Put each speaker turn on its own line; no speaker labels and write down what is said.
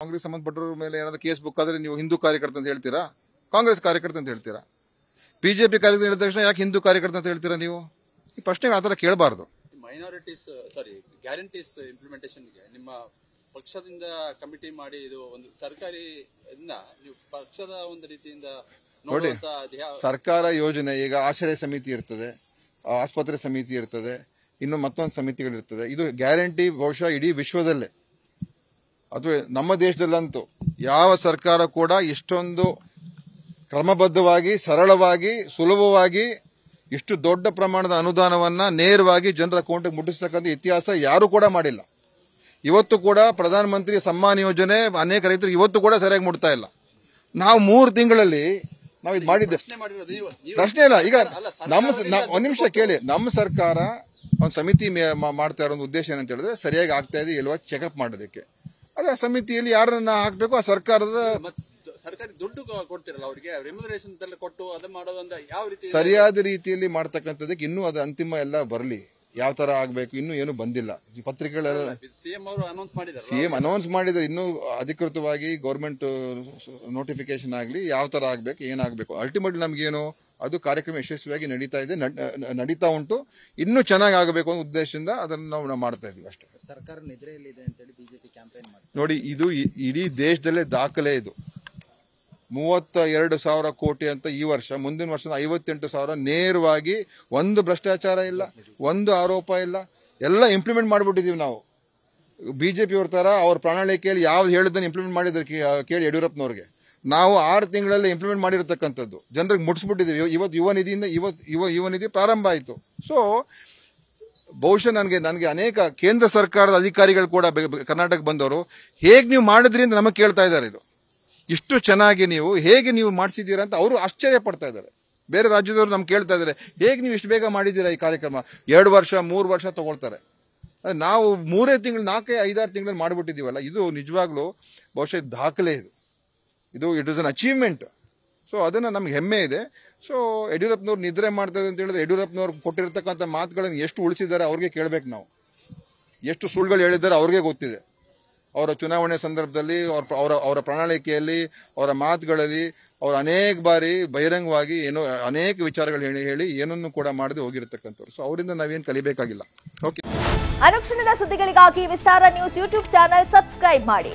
ಕಾಂಗ್ರೆಸ್ ಸಂಬಂಧಪಟ್ಟರ ಮೇಲೆ ಏನಾದರೂ case book ಆದರೆ ನೀವು ಹಿಂದೂ ಕಾರ್ಯಕರ್ತ ಅಂತ ಹೇಳ್ತೀರಾ ಕಾಂಗ್ರೆಸ್ ಕಾರ್ಯಕರ್ತ ಅಂತ ಹೇಳ್ತೀರಾ ಬಿಜೆಪಿ ಕಾರ್ಯಕರ್ತ ಹೇಳಿದ ತಕ್ಷಣ ಯಾಕೆ ಹಿಂದೂ ಕಾರ್ಯಕರ್ತ ಅಂತ ಹೇಳ್ತೀರಾ ನೀವು ಈ ಪ್ರಶ್ನೆ ಆ ಥರ ಕೇಳಬಾರ್ದು ಮೈನಾರಿಟೀಸ್ ಸಾರಿ ಗ್ಯಾರಂಟೀಸ್ ಇಂಪ್ಲಿಮೆಂಟೇಷನ್ಗೆ ನಿಮ್ಮ ಪಕ್ಷದಿಂದ ಕಮಿಟಿ ಮಾಡಿ ಇದು ಒಂದು ಸರ್ಕಾರಿ ಪಕ್ಷದ ಒಂದು ರೀತಿಯಿಂದ ನೋಡಿ ಸರ್ಕಾರ ಯೋಜನೆ ಈಗ ಆಶ್ರಯ ಸಮಿತಿ ಇರ್ತದೆ ಆಸ್ಪತ್ರೆ ಸಮಿತಿ ಇರ್ತದೆ ಇನ್ನು ಮತ್ತೊಂದು ಸಮಿತಿಗಳಿರ್ತದೆ ಇದು ಗ್ಯಾರಂಟಿ ಬಹುಶಃ ಇಡೀ ವಿಶ್ವದಲ್ಲೇ ಅಥವಾ ನಮ್ಮ ದೇಶದಲ್ಲಂತೂ ಯಾವ ಸರ್ಕಾರ ಕೂಡ ಇಷ್ಟೊಂದು ಕ್ರಮಬದ್ಧವಾಗಿ ಸರಳವಾಗಿ ಸುಲಭವಾಗಿ ಇಷ್ಟು ದೊಡ್ಡ ಪ್ರಮಾಣದ ಅನುದಾನವನ್ನು ನೇರವಾಗಿ ಜನರ ಅಕೌಂಟಿಗೆ ಮುಟ್ಟಿಸ್ತಕ್ಕಂಥ ಇತಿಹಾಸ ಯಾರೂ ಕೂಡ ಮಾಡಿಲ್ಲ ಇವತ್ತು ಕೂಡ ಪ್ರಧಾನಮಂತ್ರಿ ಸಮ್ಮಾನ್ ಯೋಜನೆ ಅನೇಕ ರೈತರು ಇವತ್ತು ಕೂಡ ಸರಿಯಾಗಿ ಮುಟ್ತಾ ಇಲ್ಲ ನಾವು ಮೂರು ತಿಂಗಳಲ್ಲಿ ನಾವು ಇದು ಮಾಡಿದ್ದೆ ಪ್ರಶ್ನೆ ಇಲ್ಲ ಈಗ ನಮ್ಮ ಒಂದು ನಿಮಿಷ ಕೇಳಿ ನಮ್ಮ ಸರ್ಕಾರ ಒಂದು ಸಮಿತಿ ಮಾಡ್ತಾ ಇರೋ ಉದ್ದೇಶ ಏನಂತ ಹೇಳಿದ್ರೆ ಸರಿಯಾಗಿ ಆಗ್ತಾ ಇದೆ ಇಲ್ವಾ ಚೆಕಪ್ ಮಾಡೋದಕ್ಕೆ ಅದೇ ಆ ಸಮಿತಿಯಲ್ಲಿ ಯಾರನ್ನ ಹಾಕ್ಬೇಕು ಆ ಸರ್ಕಾರದ ಸರ್ಕಾರಿ ದುಡ್ಡು ಕೊಡ್ತಿರಲ್ಲ ಅವರಿಗೆ ಕೊಟ್ಟು
ಯಾವ ಸರಿಯಾದ
ರೀತಿಯಲ್ಲಿ ಮಾಡ್ತಕ್ಕಂಥದ್ದಕ್ಕೆ ಇನ್ನೂ ಅದು ಅಂತಿಮ ಎಲ್ಲ ಬರಲಿ ಯಾವ ತರ ಆಗ್ಬೇಕು ಇನ್ನೂ ಏನು ಬಂದಿಲ್ಲ ಈ ಪತ್ರಿಕೆಗಳೆಲ್ಲ ಸಿಎಂ ಅವರು ಅನೌನ್ಸ್ ಸಿಎಂ ಅನೌನ್ಸ್ ಮಾಡಿದ್ರೆ ಇನ್ನೂ ಅಧಿಕೃತವಾಗಿ ಗೌರ್ಮೆಂಟ್ ನೋಟಿಫಿಕೇಶನ್ ಆಗಲಿ ಯಾವ ತರ ಆಗ್ಬೇಕು ಏನಾಗಬೇಕು ನಮ್ಗೆ ಏನು ಅದು ಕಾರ್ಯಕ್ರಮ ಯಶಸ್ವಿಯಾಗಿ ನಡೀತಾ ಇದೆ ನಡೀತಾ ಉಂಟು ಇನ್ನೂ ಚೆನ್ನಾಗಿ ಆಗಬೇಕು ಅನ್ನೋ ಉದ್ದೇಶದಿಂದ ಅದನ್ನು ನಾವು ಮಾಡ್ತಾ ಇದೀವಿ ಅಷ್ಟೇ ಸರ್ಕಾರ ನಿದ್ರೆಯಲ್ಲಿದೆ ಅಂತೇಳಿ ಬಿಜೆಪಿ ಕ್ಯಾಂಪೇನ್ ನೋಡಿ ಇದು ಇಡೀ ದೇಶದಲ್ಲೇ ದಾಖಲೆ ಇದು ಮೂವತ್ತ ಎರಡು ಸಾವಿರ ಕೋಟಿ ಅಂತ ಈ ವರ್ಷ ಮುಂದಿನ ವರ್ಷದ ಐವತ್ತೆಂಟು ಸಾವಿರ ನೇರವಾಗಿ ಒಂದು ಭ್ರಷ್ಟಾಚಾರ ಇಲ್ಲ ಒಂದು ಆರೋಪ ಇಲ್ಲ ಎಲ್ಲ ಇಂಪ್ಲಿಮೆಂಟ್ ಮಾಡಿಬಿಟ್ಟಿದ್ದೀವಿ ನಾವು ಬಿಜೆಪಿಯವ್ರ ಥರ ಅವ್ರ ಪ್ರಣಾಳಿಕೆಯಲ್ಲಿ ಯಾವ್ದು ಹೇಳಿದ್ದನ್ನು ಇಂಪ್ಲಿಮೆಂಟ್ ಮಾಡಿದ್ರು ಕೇಳಿ ಯಡಿಯೂರಪ್ಪನವ್ರಿಗೆ ನಾವು ಆರು ತಿಂಗಳಲ್ಲಿ ಇಂಪ್ಲಿಮೆಂಟ್ ಮಾಡಿರತಕ್ಕಂಥದ್ದು ಜನರಿಗೆ ಮುಟ್ಸ್ಬಿಟ್ಟಿದ್ದೀವಿ ಇವತ್ತು ಯುವ ನಿಧಿಯಿಂದ ಇವತ್ತು ಯುವ ಯುವ ನಿಧಿ ಪ್ರಾರಂಭ ಆಯಿತು ಸೊ ಬಹುಶಃ ನನಗೆ ನನಗೆ ಅನೇಕ ಕೇಂದ್ರ ಸರ್ಕಾರದ ಅಧಿಕಾರಿಗಳು ಕೂಡ ಕರ್ನಾಟಕ ಬಂದವರು ಹೇಗೆ ನೀವು ಮಾಡಿದ್ರಿ ಅಂತ ನಮಗೆ ಕೇಳ್ತಾ ಇದ್ದಾರೆ ಇದು ಇಷ್ಟು ಚೆನ್ನಾಗಿ ನೀವು ಹೇಗೆ ನೀವು ಮಾಡಿಸಿದ್ದೀರಾ ಅಂತ ಅವರು ಆಶ್ಚರ್ಯ ಪಡ್ತಾ ಇದ್ದಾರೆ ಬೇರೆ ರಾಜ್ಯದವರು ನಮ್ಗೆ ಕೇಳ್ತಾ ಇದ್ದಾರೆ ಹೇಗೆ ನೀವು ಇಷ್ಟು ಬೇಗ ಮಾಡಿದ್ದೀರಾ ಈ ಕಾರ್ಯಕ್ರಮ ಎರಡು ವರ್ಷ ಮೂರು ವರ್ಷ ತಗೊಳ್ತಾರೆ ನಾವು ಮೂರೇ ತಿಂಗಳು ನಾಲ್ಕೇ ಐದಾರು ತಿಂಗಳಲ್ಲಿ ಮಾಡಿಬಿಟ್ಟಿದ್ದೀವಲ್ಲ ಇದು ನಿಜವಾಗ್ಲೂ ಬಹುಶಃ ದಾಖಲೆ ಇದು ಇದು it is an achievement so ಅದನ್ನು ನಮ್ಗೆ ಹೆಮ್ಮೆ ಇದೆ ಸೊ ಯಡಿಯೂರಪ್ಪನವ್ರು ನಿದ್ರೆ ಮಾಡ್ತಾರೆ ಅಂತ ಹೇಳಿದ್ರೆ ಯಡಿಯೂರಪ್ಪನವ್ರು ಕೊಟ್ಟಿರ್ತಕ್ಕಂಥ ಮಾತುಗಳನ್ನು ಎಷ್ಟು ಉಳಿಸಿದ್ದಾರೆ ಅವ್ರಿಗೆ ಕೇಳಬೇಕು ನಾವು ಎಷ್ಟು ಸುಳ್ಳುಗಳು ಹೇಳಿದ್ದಾರೆ ಅವ್ರಿಗೆ ಗೊತ್ತಿದೆ ಅವರ ಚುನಾವಣೆ ಸಂದರ್ಭದಲ್ಲಿ ಅವ್ರ ಅವರ ಅವರ ಪ್ರಣಾಳಿಕೆಯಲ್ಲಿ ಅವರ ಮಾತುಗಳಲ್ಲಿ ಅವರು ಅನೇಕ ಬಾರಿ ಬಹಿರಂಗವಾಗಿ ಏನೋ ಅನೇಕ ವಿಚಾರಗಳು ಹೇಳಿ ಹೇಳಿ ಏನನ್ನು ಕೂಡ ಮಾಡದೆ ಹೋಗಿರತಕ್ಕಂಥವ್ರು ಸೊ ಅವರಿಂದ ನಾವೇನು ಕಲಿಬೇಕಾಗಿಲ್ಲ ಓಕೆ ಅನುಕ್ಷಣದ ಸುದ್ದಿಗಳಿಗಾಗಿ Vistara news YouTube channel subscribe ಮಾಡಿ